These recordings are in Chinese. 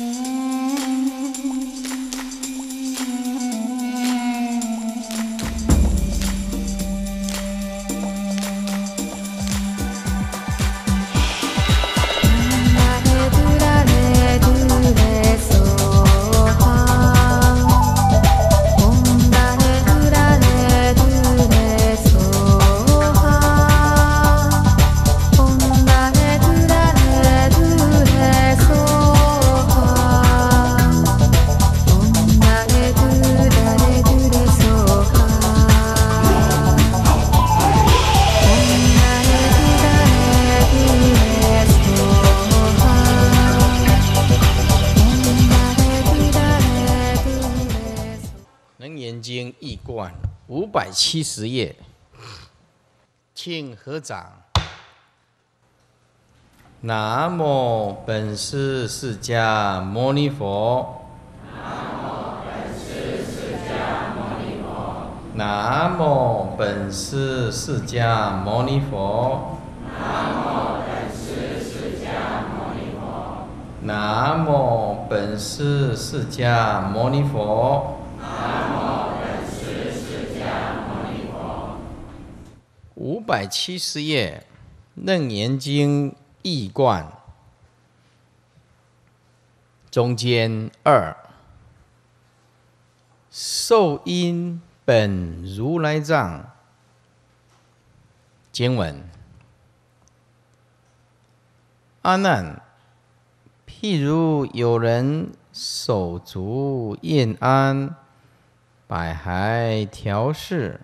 Mm. 七十页，请合掌。南无本师释迦牟尼佛。南无本师释迦牟尼佛。南无本师释迦牟尼佛。南无本师释迦牟尼佛。五百七十页，《楞严经》义贯，中间二，受因本如来藏经文。阿难，譬如有人手足印安，百骸调适。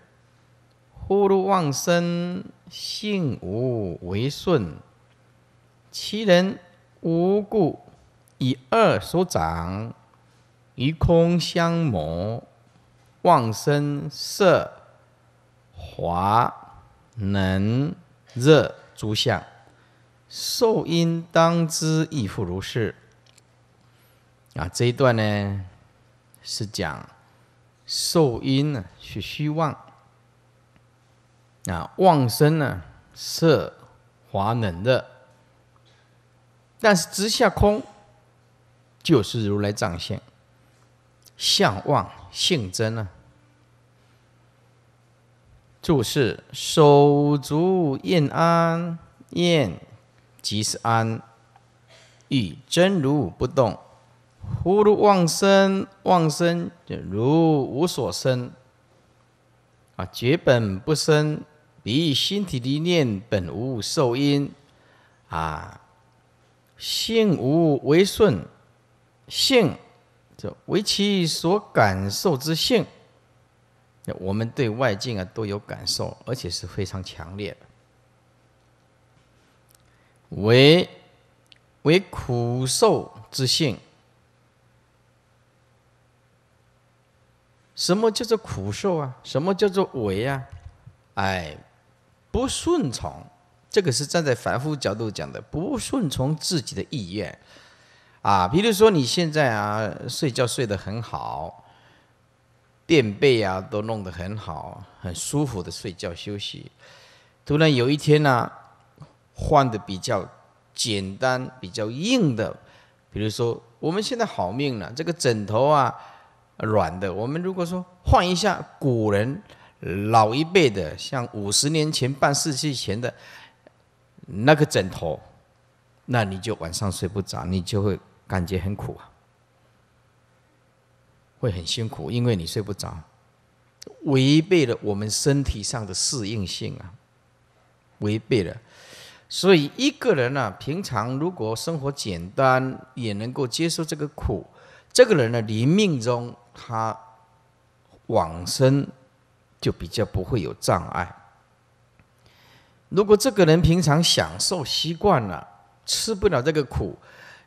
呼如妄生，性无为顺，其人无故以恶所长，于空相谋，妄生色、华、能、热诸相，受因当知亦复如是。啊，这一段呢是讲受因呢是虚妄。啊，旺生呢，色、华、冷、热，但是直下空，就是如来藏相，相望性真啊。注释：手足厌安，厌即是安，与真如不动，忽如旺生，旺生就如无所生，啊，绝本不生。离心体离念本无受因，啊，性无为顺性，这为其所感受之性。我们对外境啊都有感受，而且是非常强烈的，为为苦受之性。什么叫做苦受啊？什么叫做为啊？哎。不顺从，这个是站在凡夫角度讲的，不顺从自己的意愿，啊，比如说你现在啊，睡觉睡得很好，垫背啊都弄得很好，很舒服的睡觉休息，突然有一天呢，换的比较简单、比较硬的，比如说我们现在好命了，这个枕头啊软的，我们如果说换一下古人。老一辈的，像五十年前、半世纪前的，那个枕头，那你就晚上睡不着，你就会感觉很苦啊，会很辛苦，因为你睡不着，违背了我们身体上的适应性啊，违背了。所以一个人呢，平常如果生活简单，也能够接受这个苦，这个人呢，临命中他往生。就比较不会有障碍。如果这个人平常享受习惯了，吃不了这个苦，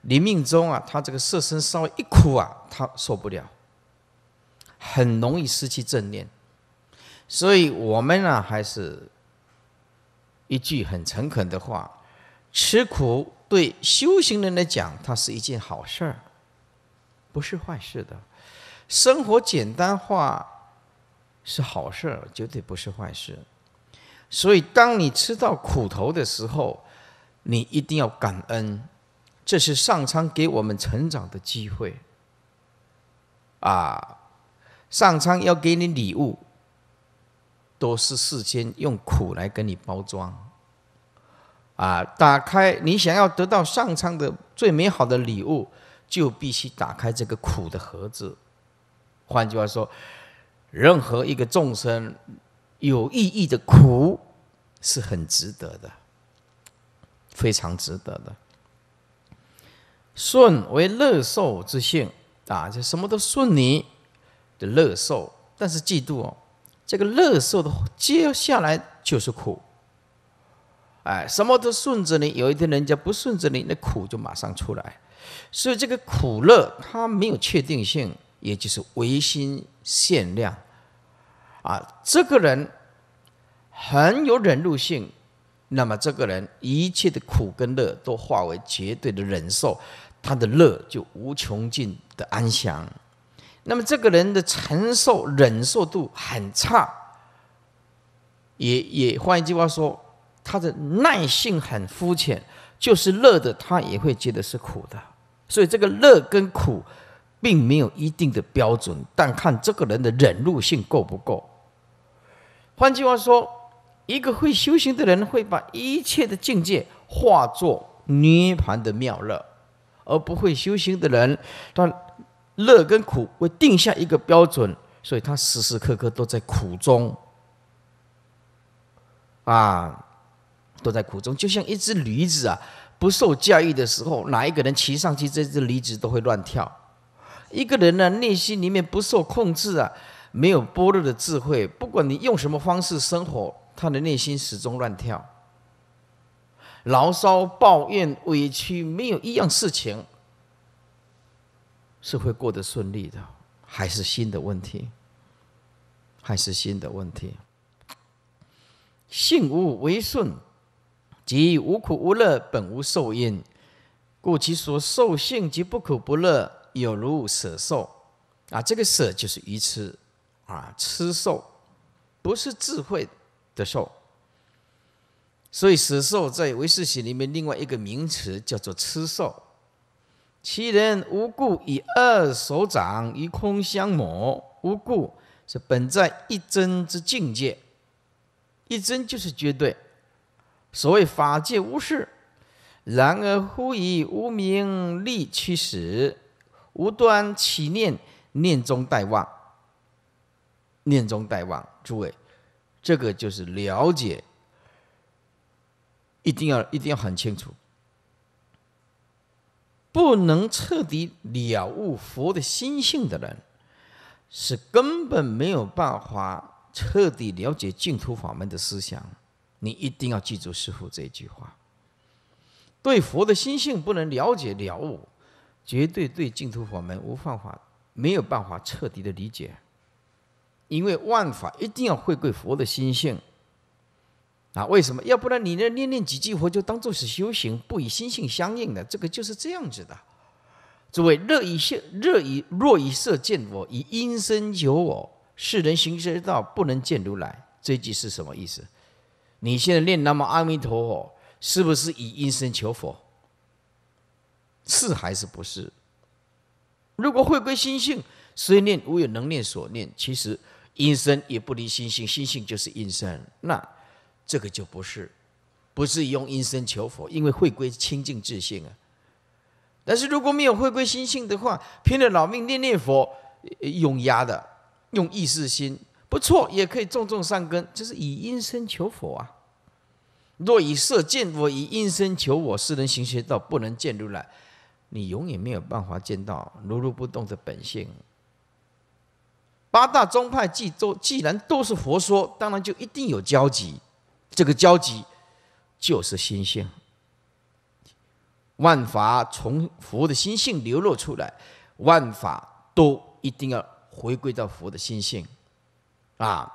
临命中啊，他这个色身稍微一苦啊，他受不了，很容易失去正念。所以我们呢，还是一句很诚恳的话：吃苦对修行人来讲，它是一件好事儿，不是坏事的。生活简单化。是好事儿，绝对不是坏事。所以，当你吃到苦头的时候，你一定要感恩，这是上苍给我们成长的机会。啊，上苍要给你礼物，都是事先用苦来给你包装。啊，打开你想要得到上苍的最美好的礼物，就必须打开这个苦的盒子。换句话说。任何一个众生有意义的苦是很值得的，非常值得的。顺为乐受之性啊，就什么都顺你，的乐受，但是嫉妒哦。这个乐受的，接下来就是苦。哎，什么都顺着你，有一天人家不顺着你，那苦就马上出来。所以这个苦乐它没有确定性。也就是唯心限量，啊，这个人很有忍辱性，那么这个人一切的苦跟乐都化为绝对的忍受，他的乐就无穷尽的安详。那么这个人的承受忍受度很差，也也换一句话说，他的耐性很肤浅，就是乐的他也会觉得是苦的，所以这个乐跟苦。并没有一定的标准，但看这个人的忍辱性够不够。换句话说，一个会修行的人会把一切的境界化作涅盘的妙乐，而不会修行的人，他乐跟苦会定下一个标准，所以他时时刻刻都在苦中啊，都在苦中。就像一只驴子啊，不受教育的时候，哪一个人骑上去，这只驴子都会乱跳。一个人呢，内心里面不受控制啊，没有波若的智慧，不管你用什么方式生活，他的内心始终乱跳，牢骚、抱怨、委屈，没有一样事情是会过得顺利的，还是新的问题，还是新的问题。信无为顺，即无苦无乐，本无受因，故其所受性即不苦不乐。有如舍受，啊，这个舍就是愚痴，啊，痴受，不是智慧的受。所以舍受在唯识学里面另外一个名词叫做痴受。其人无故以二手掌于空相摩，无故是本在一真之境界，一真就是绝对。所谓法界无事，然而忽以无名利驱使。无端起念，念中待忘，念中待忘。诸位，这个就是了解，一定要一定要很清楚。不能彻底了悟佛的心性的人，是根本没有办法彻底了解净土法门的思想。你一定要记住师父这句话：对佛的心性不能了解了悟。绝对对净土法门无办法，没有办法彻底的理解，因为万法一定要回归佛的心性啊！为什么？要不然你那念念几句佛就当做是修行，不以心性相应的，这个就是这样子的。诸位，若以色，乐以若以色见我，以音声求我，世人行之道，不能见如来。这句是什么意思？你现在念那么阿弥陀佛，是不是以音声求佛？是还是不是？如果回归心性，虽念无有能念所念，其实因身也不离心性，心性就是因身，那这个就不是，不是用因身求佛，因为回归清净自性啊。但是如果没有回归心性的话，拼了老命念念佛，用压的，用意识心不错，也可以种种善根，这是以因身求佛啊。若以色见佛，以因身求我，是能行邪道，不能见如来。你永远没有办法见到如如不动的本性。八大宗派既都既然都是佛说，当然就一定有交集。这个交集就是心性，万法从佛的心性流露出来，万法都一定要回归到佛的心性。啊，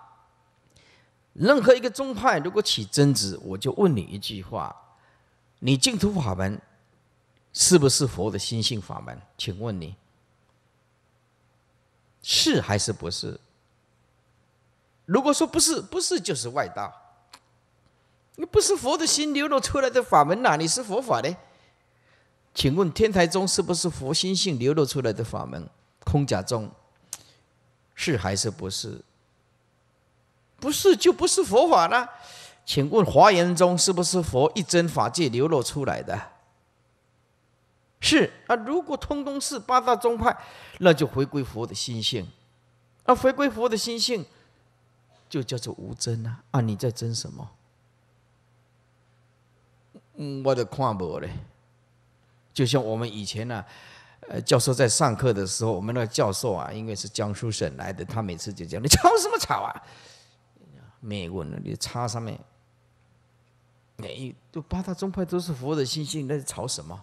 任何一个宗派如果起争执，我就问你一句话：你净土法门？是不是佛的心性法门？请问你是还是不是？如果说不是，不是就是外道。你不是佛的心流露出来的法门，哪里是佛法呢？请问天台宗是不是佛心性流露出来的法门？空假宗是还是不是？不是就不是佛法了。请问华严宗是不是佛一真法界流露出来的？是啊，如果通通是八大宗派，那就回归佛的心性。啊，回归佛的心性，就叫做无争啊。啊，你在争什么？我都看不嘞。就像我们以前呢，呃，教授在上课的时候，我们那个教授啊，应该是江苏省来的，他每次就讲你吵什么吵啊？没问你插上面，没都八大宗派都是佛的心性，那吵什么？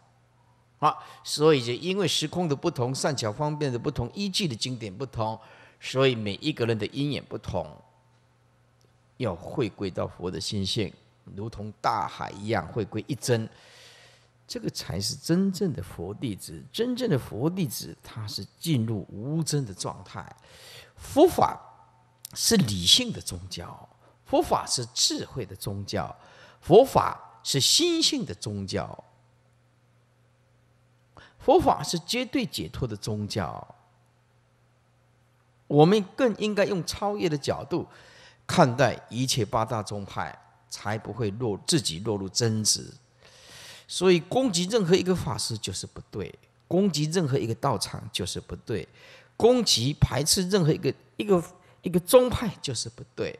啊，所以就因为时空的不同、善巧方便的不同、依据的经典不同，所以每一个人的因缘不同。要回归到佛的心性，如同大海一样回归一真，这个才是真正的佛弟子。真正的佛弟子，他是进入无真的状态。佛法是理性的宗教，佛法是智慧的宗教，佛法是心性的宗教。佛法是绝对解脱的宗教，我们更应该用超越的角度看待一切八大宗派，才不会落自己落入争执。所以攻击任何一个法师就是不对，攻击任何一个道场就是不对，攻击排斥任何一个一个一个宗派就是不对。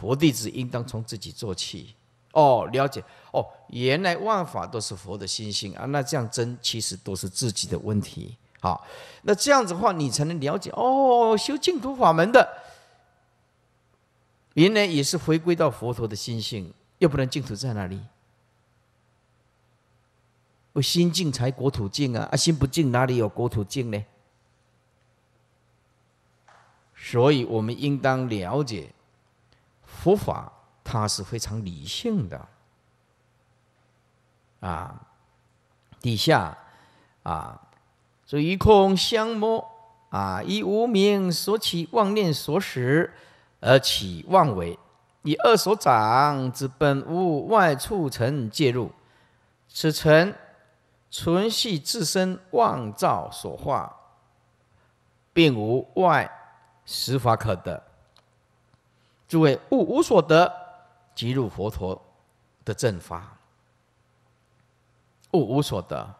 佛弟子应当从自己做起。哦，了解哦，原来万法都是佛的心性啊，那这样真其实都是自己的问题啊。那这样子的话，你才能了解哦，修净土法门的，原来也是回归到佛陀的心性，又不能净土在哪里？我心净才国土净啊，啊，心不净哪里有国土净呢？所以我们应当了解佛法。他是非常理性的，啊，底下啊，所以一空相摸啊，以无名所起妄念所使而起妄为，以二所长之本无外处成介入，此尘纯系自身妄造所化，并无外实法可得。诸位，物无所得。即入佛陀的正法，悟无所得。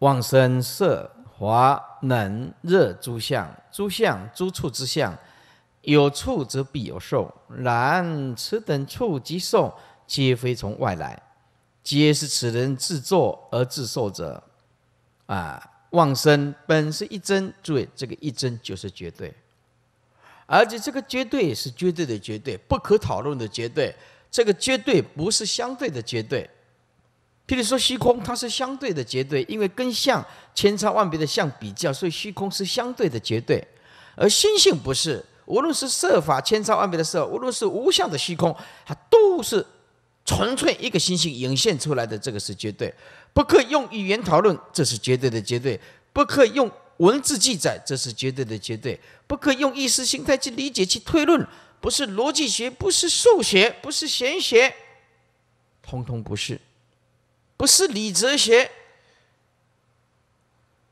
妄生色、华、冷、热诸相，诸相、诸处之相，有处则必有受。然此等处及受，皆非从外来，皆是此人自作而自受者。啊！妄生本是一真，注意这个一真就是绝对。而且这个绝对也是绝对的绝对，不可讨论的绝对。这个绝对不是相对的绝对。譬如说虚空，它是相对的绝对，因为跟相千差万别的相比较，所以虚空是相对的绝对。而心性不是，无论是设法千差万别的设，无论是无相的虚空，它都是纯粹一个心性引现出来的，这个是绝对，不可以用语言讨论，这是绝对的绝对，不可以用。文字记载，这是绝对的绝对，不可用意识形态去理解、去推论。不是逻辑学，不是数学，不是玄学，通通不是，不是理哲学。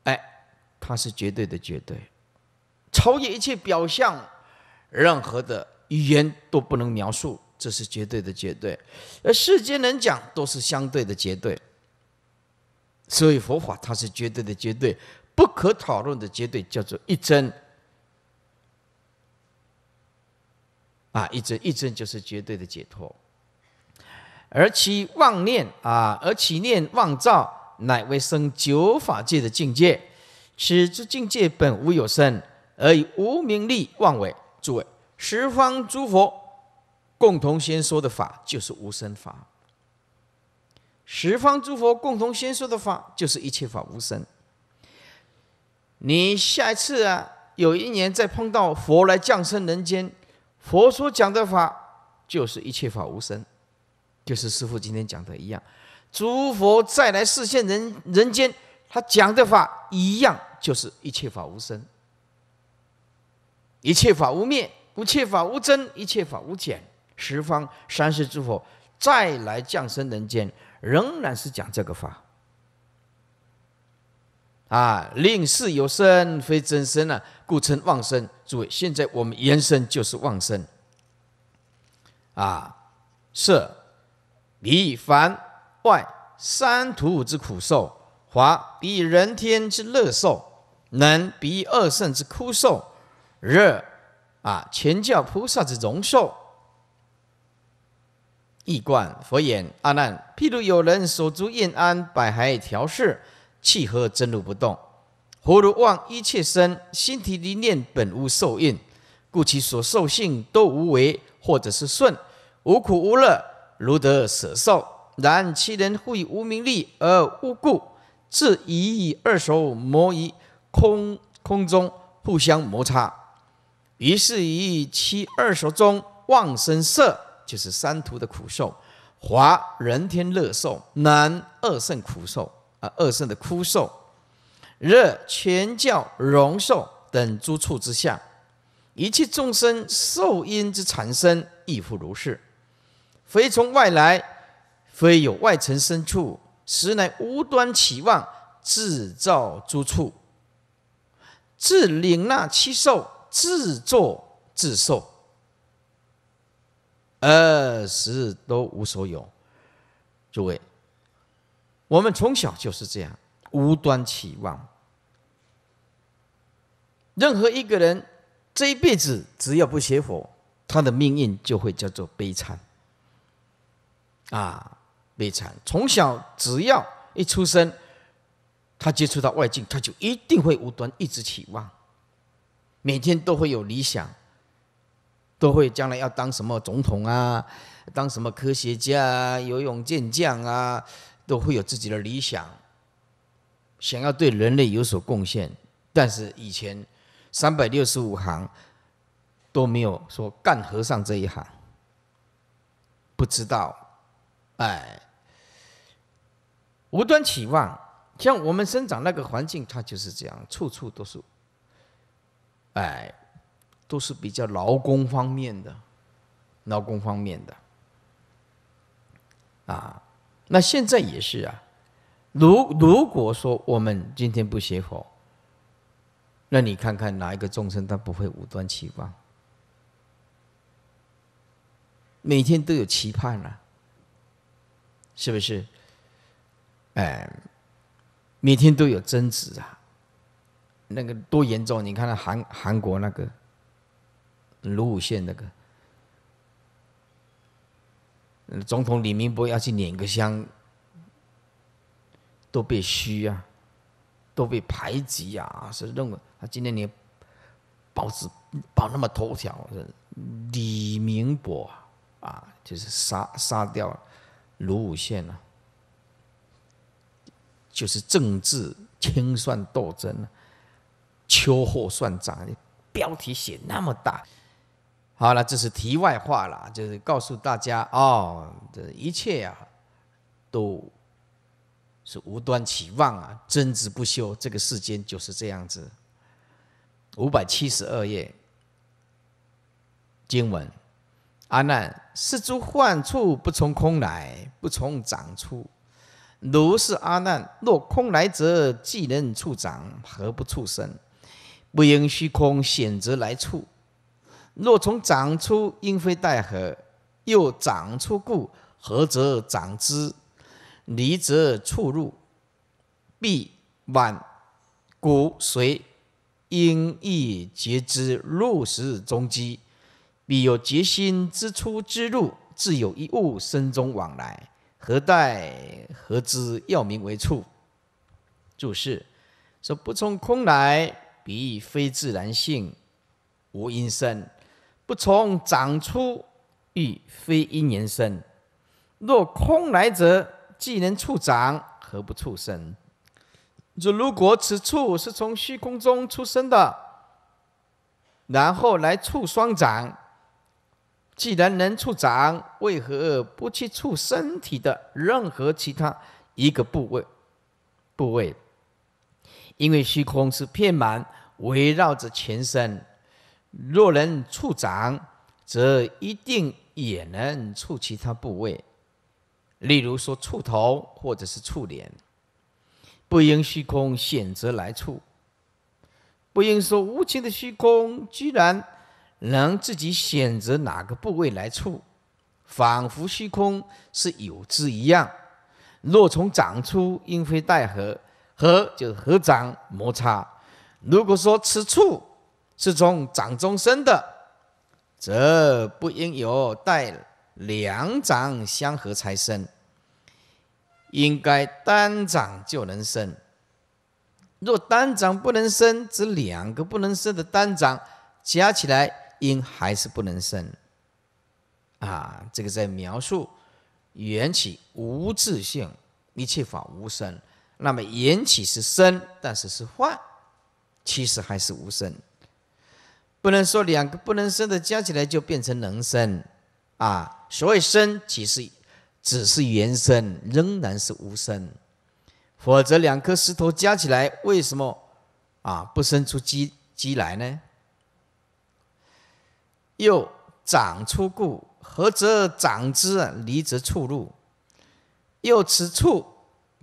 哎，它是绝对的绝对，超越一切表象，任何的语言都不能描述。这是绝对的绝对，而世间人讲都是相对的绝对。所以佛法它是绝对的绝对。不可讨论的绝对叫做一真，啊一真一真就是绝对的解脱，而其妄念啊而其念妄造，乃为生九法界的境界。此之境界本无有生，而以无名利妄为。诸位十方诸佛共同先说的法就是无生法，十方诸佛共同先说的法就是一切法无生。你下一次啊，有一年再碰到佛来降生人间，佛说讲的法就是一切法无生，就是师父今天讲的一样。诸佛再来示现人人间，他讲的法一样，就是一切法无生，一切法无灭，一切法无增，一切法无减。十方三世诸佛再来降生人间，仍然是讲这个法。啊！令世有生非真生啊，故称妄生。诸位，现在我们言生就是妄生。啊！色、彼凡外三途之苦受，华彼人天之乐受，能彼二圣之枯受，热啊！前教菩萨之荣受。异观佛言阿难：譬如有人手足印安，百骸调适。契合真如不动，葫如望一切身，心体离念本无受应，故其所受性都无为，或者是顺，无苦无乐，如得舍受。然其人复以无名利而无故，自以以二手摩于空空中，互相摩擦，于是以其二手中妄生色，就是三途的苦受，华人天乐受，难二圣苦受。啊！恶圣的枯瘦、热、全教荣寿等诸处之下，一切众生受因之产生亦复如是。非从外来，非有外尘深处，实乃无端起妄，制造诸处，自领纳其受，自作自受，二十都无所有。诸位。我们从小就是这样无端期望。任何一个人这一辈子只要不学佛，他的命运就会叫做悲惨，啊，悲惨！从小只要一出生，他接触到外境，他就一定会无端一直期望，每天都会有理想，都会将来要当什么总统啊，当什么科学家、游泳健将啊。都会有自己的理想，想要对人类有所贡献，但是以前三百六十五行都没有说干和尚这一行，不知道，哎，无端期望。像我们生长那个环境，它就是这样，处处都是，哎，都是比较劳工方面的，劳工方面的，啊。那现在也是啊，如如果说我们今天不学佛，那你看看哪一个众生他不会无端期望，每天都有期盼啊，是不是？哎，每天都有争执啊，那个多严重？你看那韩韩国那个卢武铉那个。总统李明博要去捻个香，都被虚啊，都被排挤啊，是认为他今天你报纸报那么头条，李明博啊，就是杀杀掉卢武铉了，就是政治清算斗争，秋后算账，标题写那么大。好了，这是题外话了，就是告诉大家哦，这一切啊，都是无端起妄啊，争执不休。这个世间就是这样子。五百七十二页经文，阿难，是诸幻处不从空来，不从长出。如是阿难，若空来者，即能处长，何不处身？不应虚空选择来处。若从长出，因非待何？又长出故，何则长之？离则出入，必晚骨髓，因亦截之入时中机。必有结心之出之路，自有一物身中往来，何待何知？要名为处。注释说：不从空来，必非自然性，无因生。不从长出，亦非因缘生。若空来者，既能触长，何不触身？就如果此处是从虚空中出生的，然后来触双掌。既然能触掌，为何不去触身体的任何其他一个部位？部位，因为虚空是遍满，围绕着全身。若能触掌，则一定也能触其他部位，例如说触头或者是触脸，不应虚空选择来触，不应说无情的虚空居然能自己选择哪个部位来触，仿佛虚空是有之一样。若从掌出，应非带合，合就合掌摩擦。如果说吃醋。是从掌中生的，则不应有带两掌相合才生，应该单掌就能生。若单掌不能生，则两个不能生的单掌加起来，应还是不能生。啊，这个在描述缘起无自性，一切法无生。那么缘起是生，但是是幻，其实还是无生。不能说两个不能生的加起来就变成能生啊！所谓生，其实只是原生，仍然是无生。否则，两颗石头加起来，为什么啊不生出鸡鸡来呢？又长出故，何则长之离则出入，又此处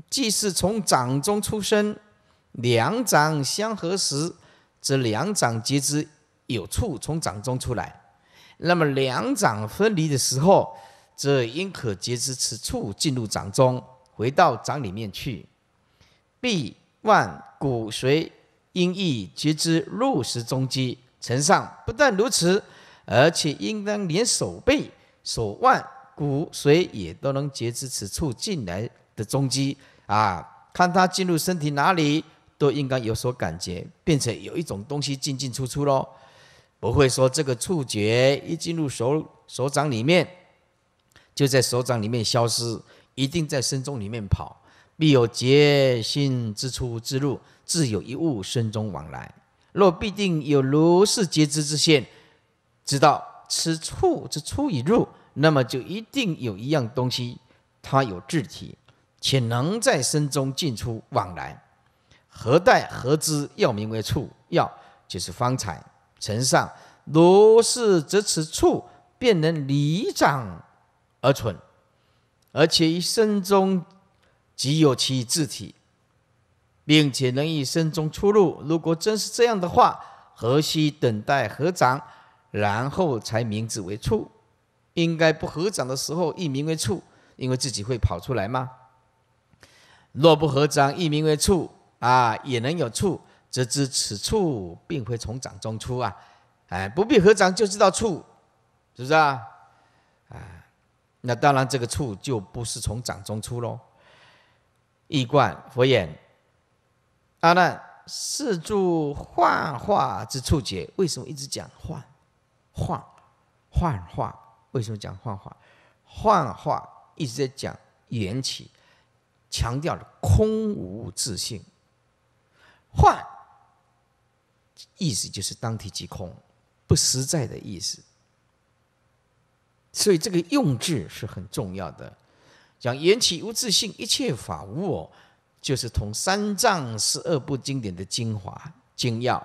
既是从掌中出生，两掌相合时，则两掌皆知。有触从掌中出来，那么两掌分离的时候，则应可觉知此处进入掌中，回到掌里面去。臂腕骨髓应亦觉知入时中肌，承上不但如此，而且应当连手背、手腕骨髓也都能觉知此处进来的中肌。啊！看它进入身体哪里，都应该有所感觉，变成有一种东西进进出出喽。不会说这个触觉一进入手手掌里面，就在手掌里面消失，一定在身中里面跑，必有觉心之出之入，自有一物身中往来。若必定有如是觉知之现，知道此处之出与入，那么就一定有一样东西，它有质体，且能在身中进出往来。何待何知？要名为处，要就是方才。承上，如是则此处便能离长而存，而且一生中即有其字体，并且能一生中出入。如果真是这样的话，何须等待合掌，然后才名字为处？应该不合掌的时候，一名为处，因为自己会跑出来吗？若不合掌，一名为处啊，也能有处。则知此处并非从掌中出啊，哎，不必合掌就知道处，是不是啊？啊，那当然这个处就不是从掌中出喽。一观佛眼，阿难，是住幻化之处解，为什么一直讲幻？幻，幻化？为什么讲幻化？幻化一直在讲缘起，强调了空无自性，幻。意思就是当体即空，不实在的意思。所以这个用字是很重要的。讲缘起无自性，一切法无我，就是同三藏十二部经典的精华精要。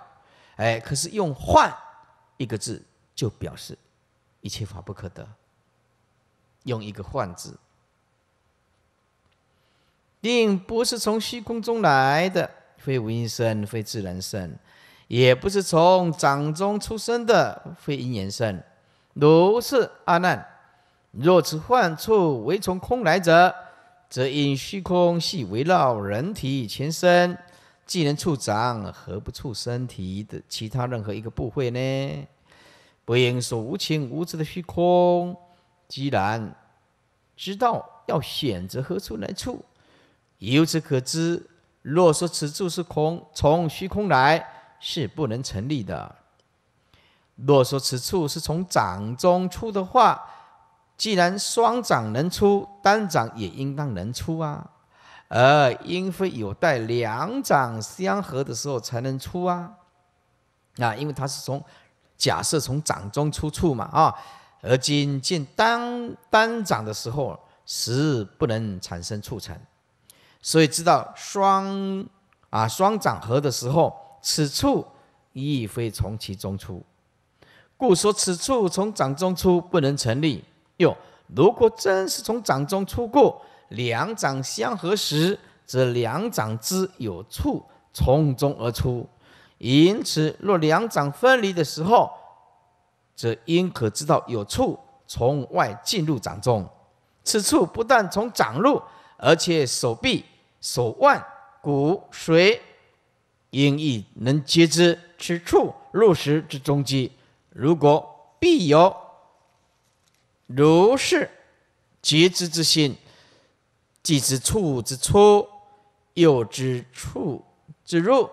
哎，可是用“幻”一个字，就表示一切法不可得。用一个“幻”字，定不是从虚空中来的，非无因生，非自然生。也不是从掌中出生的非因缘生，如是阿难。若此幻处唯从空来者，则因虚空系围绕人体全身，既能触掌，何不触身体的其他任何一个部位呢？不应说无情无知的虚空，既然知道要选择何处来处，由此可知，若说此处是空，从虚空来。是不能成立的。若说此处是从掌中出的话，既然双掌能出，单掌也应当能出啊，而应非有待两掌相合的时候才能出啊。那因为他是从假设从掌中出处嘛啊，而今见单单掌的时候，实不能产生促成，所以知道双啊双掌合的时候。此处亦非从其中出，故说此处从掌中出不能成立。又，如果真是从掌中出过，两掌相合时，则两掌之有处从中而出，因此若两掌分离的时候，则应可知道有处从外进入掌中。此处不但从掌入，而且手臂、手腕、骨髓。应亦能觉知此处入识之终极。如果必有如是觉知之心，既知处之出，又知处之入，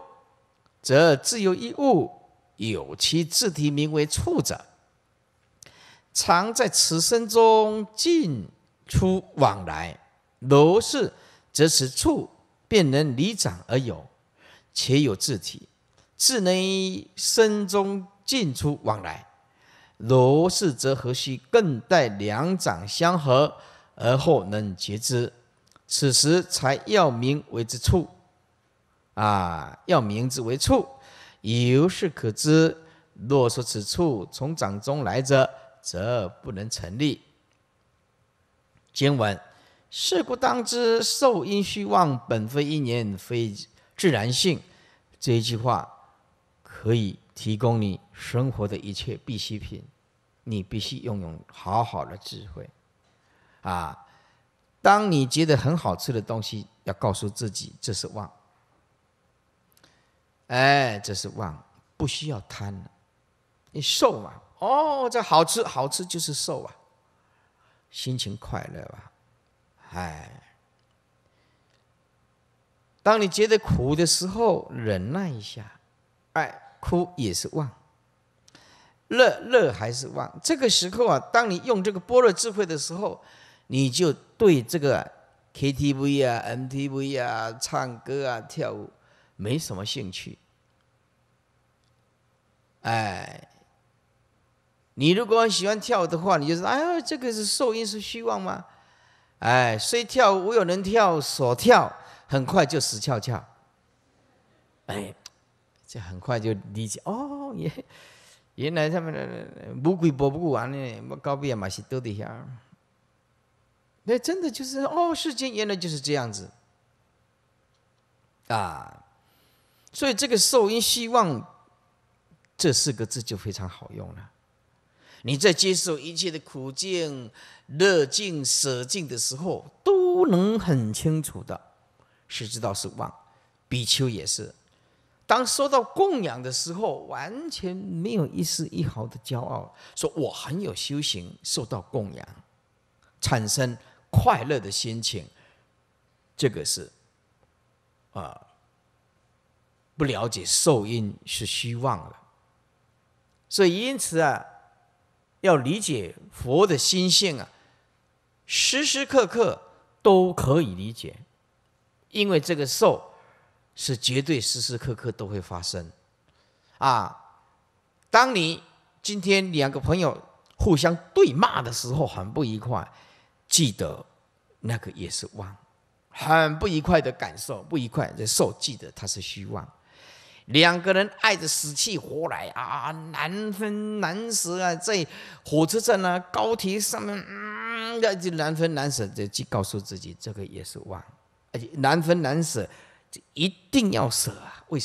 则自有一物，有其自体，名为处者，常在此生中进出往来。如是，则此处便能离长而有。且有自体，自能身中进出往来，如是则何须更待两掌相合而后能觉之？此时才要明为之处，啊，要明之为处，由是可知。若说此处从掌中来者，则不能成立。今闻，是故当知受因虚妄，本非一年，非。自然性这一句话可以提供你生活的一切必需品，你必须拥有好好的智慧啊！当你觉得很好吃的东西，要告诉自己这是妄，哎，这是妄，不需要贪了。你瘦嘛？哦，这好吃，好吃就是瘦啊！心情快乐吧，哎。当你觉得苦的时候，忍耐一下，哎，哭也是忘，乐乐还是忘。这个时候啊，当你用这个般若智慧的时候，你就对这个 KTV 啊、MTV 啊、唱歌啊、跳舞没什么兴趣。哎，你如果喜欢跳的话，你就说：哎呀，这个是受因是虚妄吗？哎，虽跳舞有人跳，所跳。很快就死翘翘，哎，这很快就理解哦。原原来他们的乌鬼拨不完嘞，高不也嘛西逗的下。那真的就是哦，世间原来就是这样子啊。所以这个“受因希望”这四个字就非常好用了。你在接受一切的苦境、乐境、舍境的时候，都能很清楚的。谁知道是妄？比丘也是，当受到供养的时候，完全没有一丝一毫的骄傲，说我很有修行，受到供养，产生快乐的心情，这个是，啊，不了解受因是虚妄的，所以因此啊，要理解佛的心性啊，时时刻刻都可以理解。因为这个受是绝对时时刻刻都会发生，啊，当你今天两个朋友互相对骂的时候，很不愉快，记得那个也是妄，很不愉快的感受，不愉快的受，记得它是虚妄。两个人爱的死去活来啊，难分难舍啊，在火车站啊、高铁上面，嗯，那就难分难舍，就去告诉自己，这个也是妄。难分难舍，一定要舍啊？为什么？